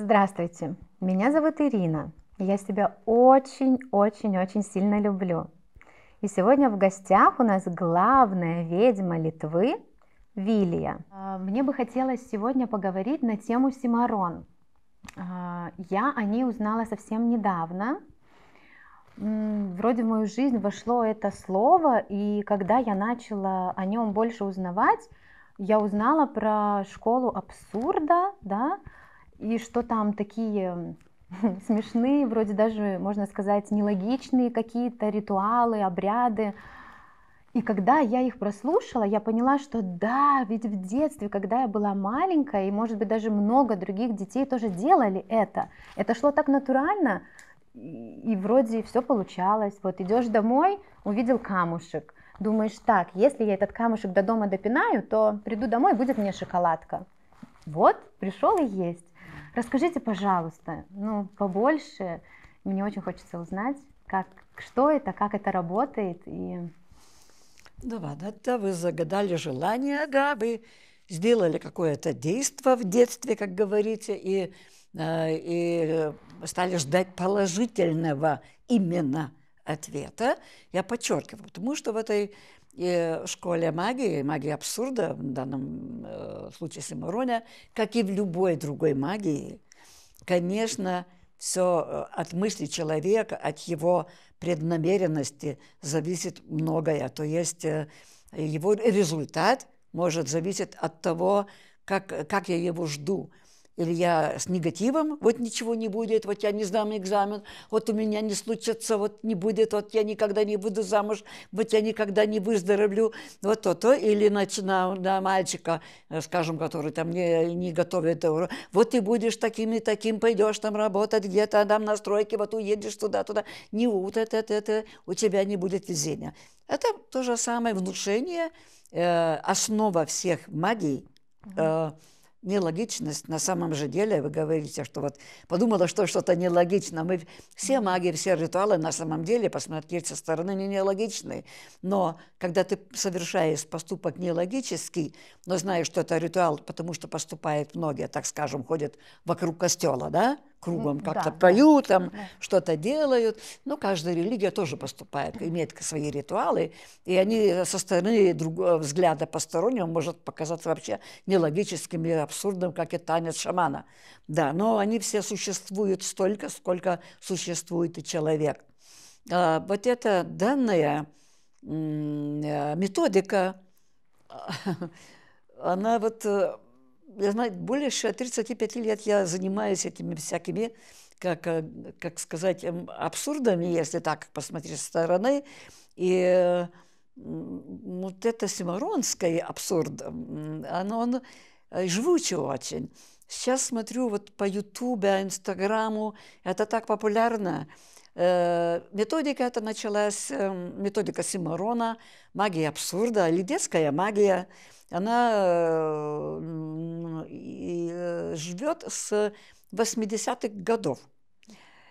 Здравствуйте, меня зовут Ирина. Я себя очень-очень-очень сильно люблю. И сегодня в гостях у нас главная ведьма Литвы Вилия. А, мне бы хотелось сегодня поговорить на тему Симарон. А, я о ней узнала совсем недавно. Вроде в мою жизнь вошло это слово, и когда я начала о нем больше узнавать, я узнала про школу абсурда, да, и что там такие смешные, вроде даже, можно сказать, нелогичные какие-то ритуалы, обряды. И когда я их прослушала, я поняла, что да, ведь в детстве, когда я была маленькая, и, может быть, даже много других детей тоже делали это. Это шло так натурально, и, вроде все получалось. Вот идешь домой, увидел камушек, думаешь, так, если я этот камушек до дома допинаю, то приду домой, будет мне шоколадка. Вот, пришел и есть. Расскажите, пожалуйста, ну, побольше. Мне очень хочется узнать, как, что это, как это работает. И... Да, да, вы загадали желание, ага, вы сделали какое-то действие в детстве, как говорите, и, э, и э, стали ждать положительного именно – ответа, я подчеркиваю, потому что в этой э, школе магии, магии абсурда, в данном э, случае Симарона, как и в любой другой магии, конечно, все э, от мысли человека, от его преднамеренности зависит многое. То есть его результат может зависеть от того, как, как я его жду – или я с негативом, вот ничего не будет, вот я не сдам экзамен, вот у меня не случится, вот не будет, вот я никогда не буду замуж, вот я никогда не выздоровлю, вот то-то, или на, на, на мальчика, э, скажем, который там не, не готовит, э, вот ты будешь таким и таким, пойдешь там работать где-то, там на стройке, вот уедешь туда-туда, не вот это, это, у тебя не будет везения. Это то же самое внушение, э, основа всех магий, э, нелогичность на самом же деле, вы говорите, что вот подумала, что что-то нелогично. Мы все магии, все ритуалы на самом деле, посмотреть со стороны, не нелогичны. Но когда ты совершаешь поступок нелогический, но знаешь, что это ритуал, потому что поступают многие, так скажем, ходят вокруг костела, да? кругом как-то да, поют, там да. что-то делают. Но ну, каждая религия тоже поступает, имеет свои ритуалы, и они со стороны другого э, взгляда постороннего может показаться вообще нелогическим и абсурдным, как и танец шамана. Да, но они все существуют столько, сколько существует и человек. А, вот эта данная э, методика, она вот э, я знаю, более 35 лет я занимаюсь этими всякими, как, э, как сказать, эм, абсурдами, если так посмотреть со стороны. И вот это Симаронское абсурд, оно, оно э, живуче очень. Сейчас смотрю вот по Ютубе, Инстаграму, это так популярно. Э, методика эта началась, эм, методика Симарона, магия абсурда или детская магия. Она э, э, живет с 80-х годов.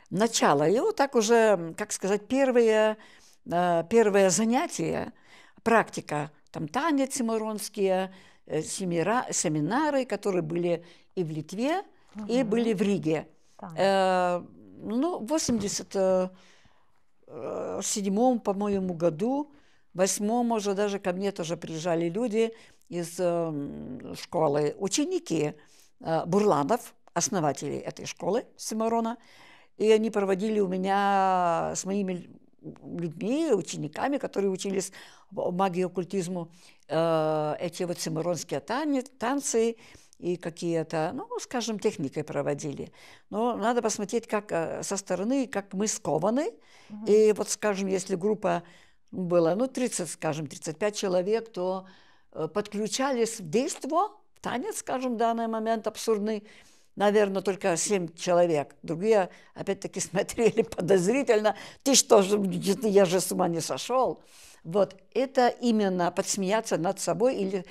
Начало. И вот так уже, как сказать, первые, первые занятия, практика, там танец симаронские, семира, семинары, которые были и в Литве, угу. и были в Риге. Да ну, в 87 э, э, по-моему, году, восьмом уже даже ко мне тоже приезжали люди из э, школы, ученики Бурланов, основателей этой школы Симарона, и они проводили у меня с моими людьми, учениками, которые учились магии и оккультизму, эти вот симаронские танцы, и какие-то, ну, скажем, техникой проводили. Но надо посмотреть, как э, со стороны, как мы скованы. Угу. И вот, скажем, если группа была, ну, 30, скажем, 35 человек, то э, подключались в действо, в танец, скажем, в данный момент абсурдный, наверное, только семь человек. Другие, опять-таки, смотрели подозрительно. Ты что же, я же с ума не сошел. Вот, это именно подсмеяться над собой или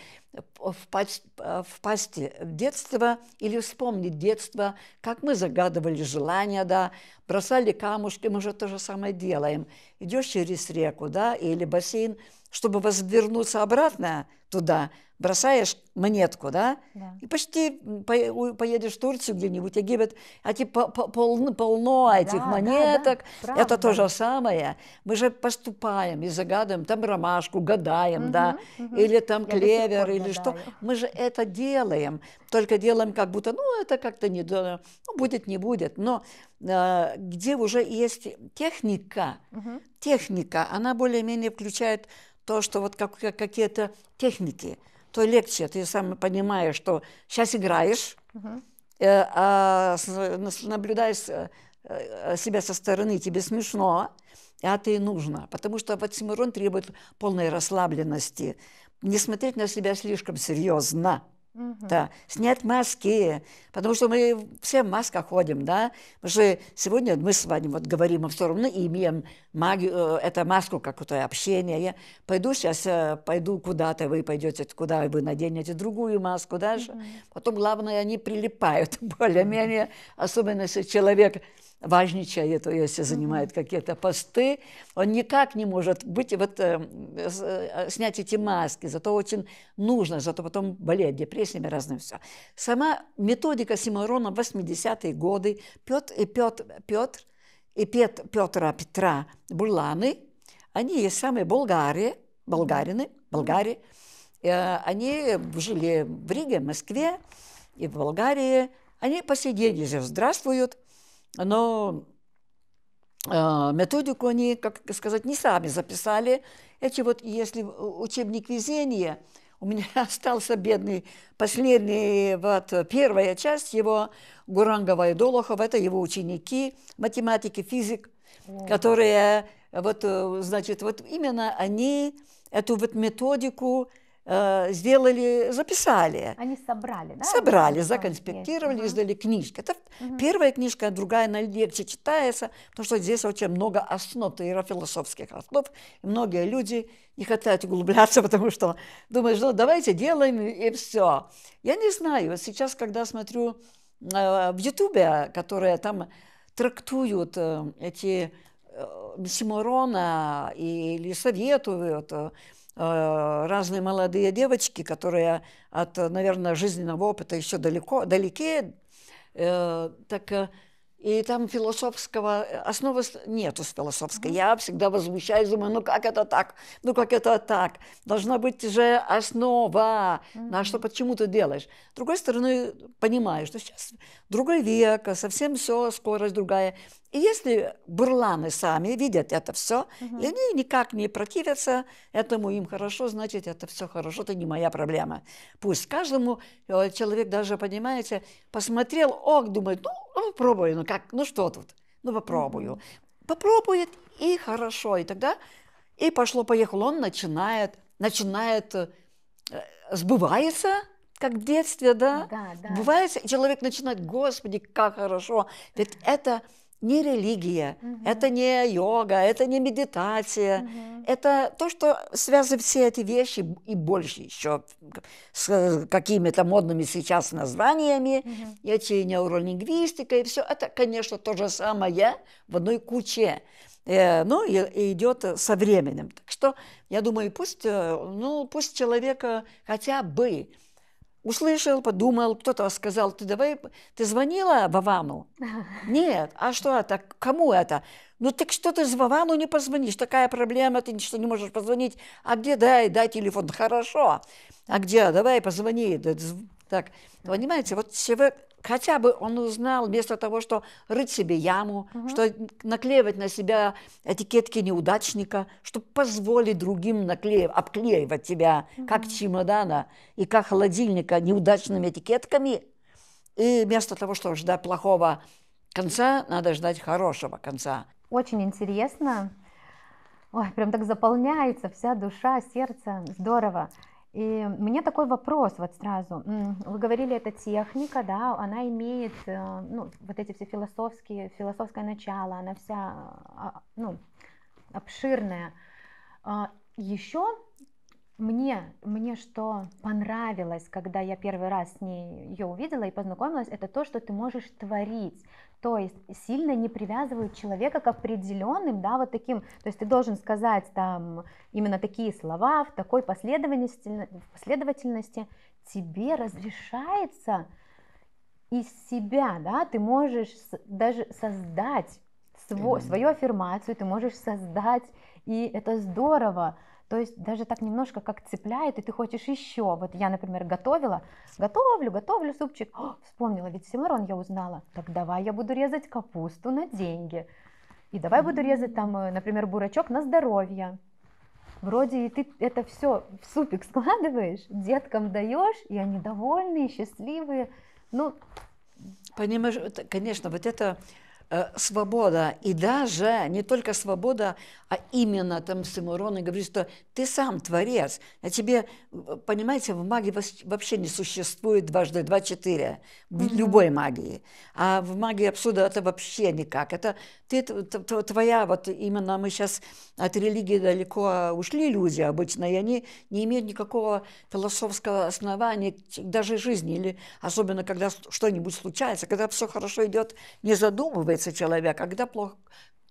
впасть, впасть в детство или вспомнить детство, как мы загадывали желания, да, бросали камушки, мы же то же самое делаем. Идешь через реку, да, или бассейн, чтобы возвернуться обратно туда – бросаешь монетку, да, да. и почти поедешь в Турцию где-нибудь, Египет, а типа полно, полно этих да, монеток. Да, да. Это то же самое. Мы же поступаем и загадываем, там ромашку гадаем, угу, да, угу. или там Я клевер, или что. Мы же это делаем, только делаем как будто, ну, это как-то не, ну, будет, не будет. Но э, где уже есть техника, угу. техника, она более-менее включает то, что вот как, как какие-то техники – то лекции а ты сам понимаешь, что сейчас играешь, угу. э, а наблюдаешь э, э, себя со стороны, тебе смешно, а ты и нужно, потому что оксимирон требует полной расслабленности, не смотреть на себя слишком серьезно. Угу. Да, снять маски, потому что мы все в масках ходим, да, потому что сегодня мы с вами вот говорим, мы все и имеем магию, э, это маску какое-то общение. Я пойду сейчас, э, пойду куда-то, вы пойдете куда, вы наденете другую маску даже. Угу. Потом, главное, они прилипают более-менее, особенно если человек важничает, если занимает какие-то посты, он никак не может быть, вот, э, э, снять эти маски, зато очень нужно, зато потом болеет депрессиями, разным все. Сама методика Симарона в 80-е годы, Петр и Петр, Петр и Пет, Петра Петра Буланы, они есть самые болгарии, болгарины, болгари, э, они жили в Риге, в Москве и в Болгарии, они по сей день здравствуют, но э, методику они, как сказать, не сами записали. Эти вот, если учебник везения, у меня остался бедный последний, вот первая часть его, Гурангова и Долохова, это его ученики, математики, физик, mm. которые, э, вот, э, значит, вот именно они эту вот методику Э, сделали, записали. Они собрали, да? Собрали, законспектировали, есть. издали книжки. Это угу. первая книжка, другая она легче читается, потому что здесь очень много основ, философских основ. И многие люди не хотят углубляться, потому что думаешь, ну давайте делаем и все. Я не знаю, сейчас, когда смотрю э, в Ютубе, которые там трактуют э, эти Оксимирона э, или советуют э, э, разные молодые девочки, которые от, наверное, жизненного опыта еще далеко, далеки, так и там философского основы нету с философской. Я всегда возмущаюсь, думаю, ну как это так? Ну как это так? Должна быть же основа, на что почему ты делаешь. С другой стороны, понимаю, что сейчас другой век, а совсем все, скорость другая. И если бурланы сами видят это все, угу. и они никак не противятся этому, им хорошо, значит, это все хорошо, это не моя проблема. Пусть каждому э, человек даже, понимаете, посмотрел, ок, думает, «Ну, ну, попробую, ну как, ну что тут, ну попробую. Угу. Попробует, и хорошо, и тогда, и пошло-поехало, он начинает, начинает, э, сбывается, как в детстве, да? Да, да. Бывает, человек начинает, господи, как хорошо, ведь это не религия, угу. это не йога, это не медитация, угу. это то, что связывает все эти вещи и больше еще с э, какими-то модными сейчас названиями, угу. эти неуролингвистика и все, это, конечно, то же самое в одной куче. Э, ну, и идет со временем. Так что, я думаю, пусть, э, ну, пусть человека хотя бы услышал, подумал, кто-то сказал, ты давай, ты звонила Вавану? Нет, а что это, кому это? Ну так что ты с Вавану не позвонишь, такая проблема, ты что не можешь позвонить, а где, дай, дай телефон, хорошо, а где, давай позвони, так, понимаете, вот человек, хотя бы он узнал, вместо того, что рыть себе яму, угу. что наклеивать на себя этикетки неудачника, что позволить другим наклеив, обклеивать тебя, угу. как чемодана и как холодильника, неудачными этикетками. И вместо того, чтобы ждать плохого конца, надо ждать хорошего конца. Очень интересно. Ой, прям так заполняется вся душа, сердце. Здорово. И мне такой вопрос вот сразу. Вы говорили, это техника, да, она имеет э, ну, вот эти все философские, философское начало, она вся а, ну, обширная. А, Еще мне, мне что понравилось, когда я первый раз с ней ее увидела и познакомилась, это то, что ты можешь творить. То есть сильно не привязывают человека к определенным, да, вот таким, то есть ты должен сказать там именно такие слова в такой последовательности, в последовательности тебе разрешается из себя, да, ты можешь даже создать сво, свою аффирмацию, ты можешь создать, и это здорово. То есть даже так немножко как цепляет, и ты хочешь еще. Вот я, например, готовила, готовлю, готовлю супчик. О, вспомнила, ведь Симарон я узнала. Так давай я буду резать капусту на деньги. И давай буду резать там, э, например, бурачок на здоровье. Вроде и ты это все в супик складываешь, деткам даешь, и они довольные, счастливые. Ну, понимаешь, конечно, вот это Э, свобода, и даже не только свобода, а именно там Симурон и говорит, что ты сам творец, а тебе, э, понимаете, в магии вообще не существует дважды два четыре, в mm-hmm. любой магии, а в магии абсурда это вообще никак, это ты, твоя, вот именно мы сейчас от религии далеко ушли люди обычно, и они не имеют никакого философского основания даже жизни, или особенно когда что-нибудь случается, когда все хорошо идет, не задумывается человек, а когда плохо,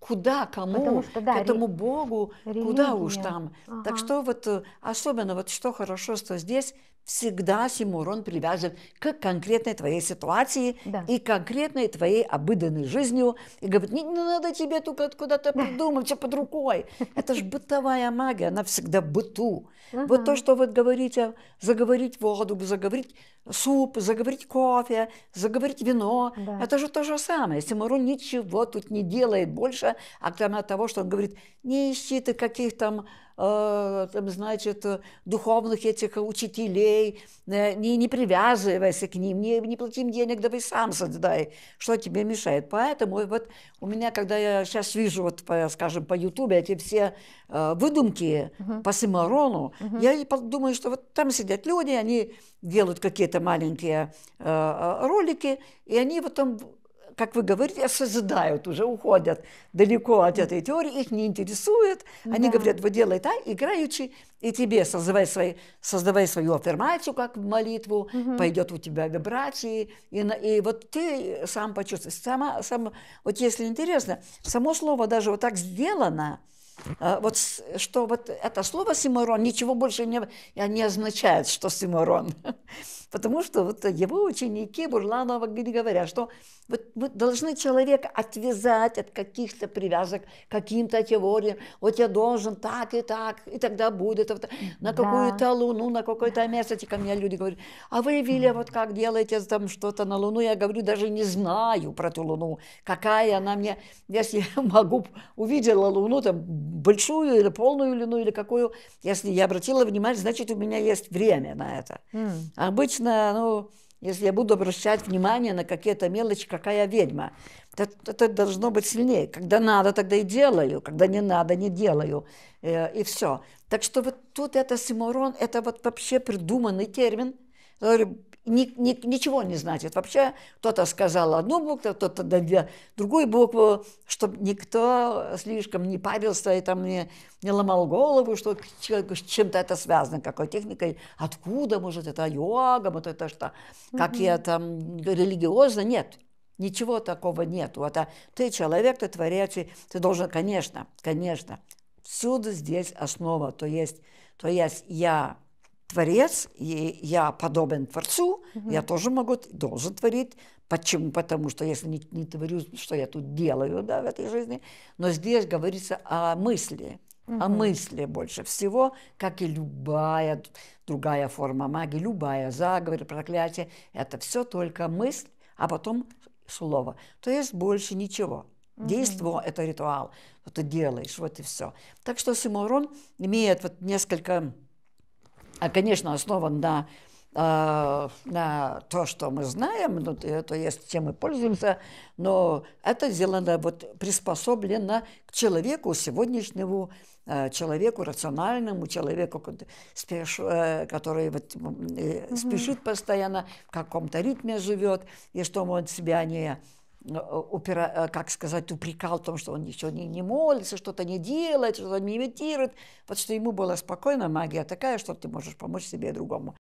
куда, кому, что, да, к этому Богу, религия. куда уж там. Ага. Так что вот э, особенно вот что хорошо, что здесь всегда Симурон привязан к конкретной твоей ситуации да. и конкретной твоей обыданной жизнью. И говорит, не, не надо тебе только куда-то придумать, все под рукой. Это же бытовая магия, она всегда быту. Ага. Вот то, что вы говорите, э, заговорить воду, заговорить суп, заговорить кофе, заговорить вино. Да. Это же то же самое. Симарон ничего тут не делает больше, а кроме того, что он говорит, не ищи ты каких там Э, там, значит, э, духовных этих учителей, э, не, не привязывайся к ним, не, не платим им денег, давай сам создай, что тебе мешает. Поэтому вот у меня, когда я сейчас вижу, вот, по, скажем, по Ютубе эти все выдумки uh по Симарону, uh я думаю, что вот там сидят люди, они делают какие-то маленькие ролики, и они вот как вы говорите, созидают, уже уходят далеко от этой теории, их не интересует. Они да. говорят, вы делай так, играючи, и тебе создавай, свои, создавай свою аффирмацию, как молитву, угу. пойдет у тебя вибрации, и, и вот ты сам почувствуешь. Сама, сам, вот если интересно, само слово даже вот так сделано, э, вот что вот это слово симорон ничего больше не, не означает, что симорон. Потому что вот его ученики Бурланова говорят, что вот мы должны человека отвязать от каких-то привязок, каким-то теориям. Вот я должен так и так, и тогда будет. Вот, на какую-то да. луну, на какое то место. И ко мне люди говорят, а вы, Виля, вот как делаете там что-то на луну? Я говорю, даже не знаю про эту луну. Какая она мне... Если я могу, увидела луну, там, большую или полную луну, или какую, если я обратила внимание, значит, у меня есть время на это. Mm. Обычно обычно, ну, если я буду обращать внимание на какие-то мелочи, какая я ведьма, это, это должно быть сильнее. Когда надо, тогда и делаю, когда не надо, не делаю, э, и все. Так что вот тут это симурон, это вот вообще придуманный термин, который ни, ни, ничего не значит. Вообще кто-то сказал одну букву, кто-то другую букву, чтобы никто слишком не парился и там не, не ломал голову, что с чем-то это связано, какой техникой, откуда, может, это йога, вот это что, как я там религиозно, нет. Ничего такого нету. Это ты человек, ты творящий, ты должен, конечно, конечно, всюду здесь основа, то есть, то есть я Творец, и я подобен Творцу, угу. я тоже могу, должен творить. Почему? Потому что если не, не творю, что я тут делаю да, в этой жизни. Но здесь говорится о мысли, угу. о мысли больше всего, как и любая другая форма магии, любая заговор, проклятие. Это все только мысль, а потом слово. То есть больше ничего. Угу. Действо – это ритуал. Вот ты делаешь, вот и все. Так что Симурон имеет вот несколько а, конечно, основан на э, на то, что мы знаем, ну, то есть чем мы пользуемся, но это сделано, вот приспособлено к человеку сегодняшнему, э, человеку рациональному, человеку, спеш, э, который вот, угу. спешит постоянно, в каком-то ритме живет, и что он себя не Э, упира, э, как сказать, упрекал в том, что он ничего не, не молится, что-то не делает, что-то не имитирует. Вот что ему было спокойно, магия такая, что ты можешь помочь себе и другому.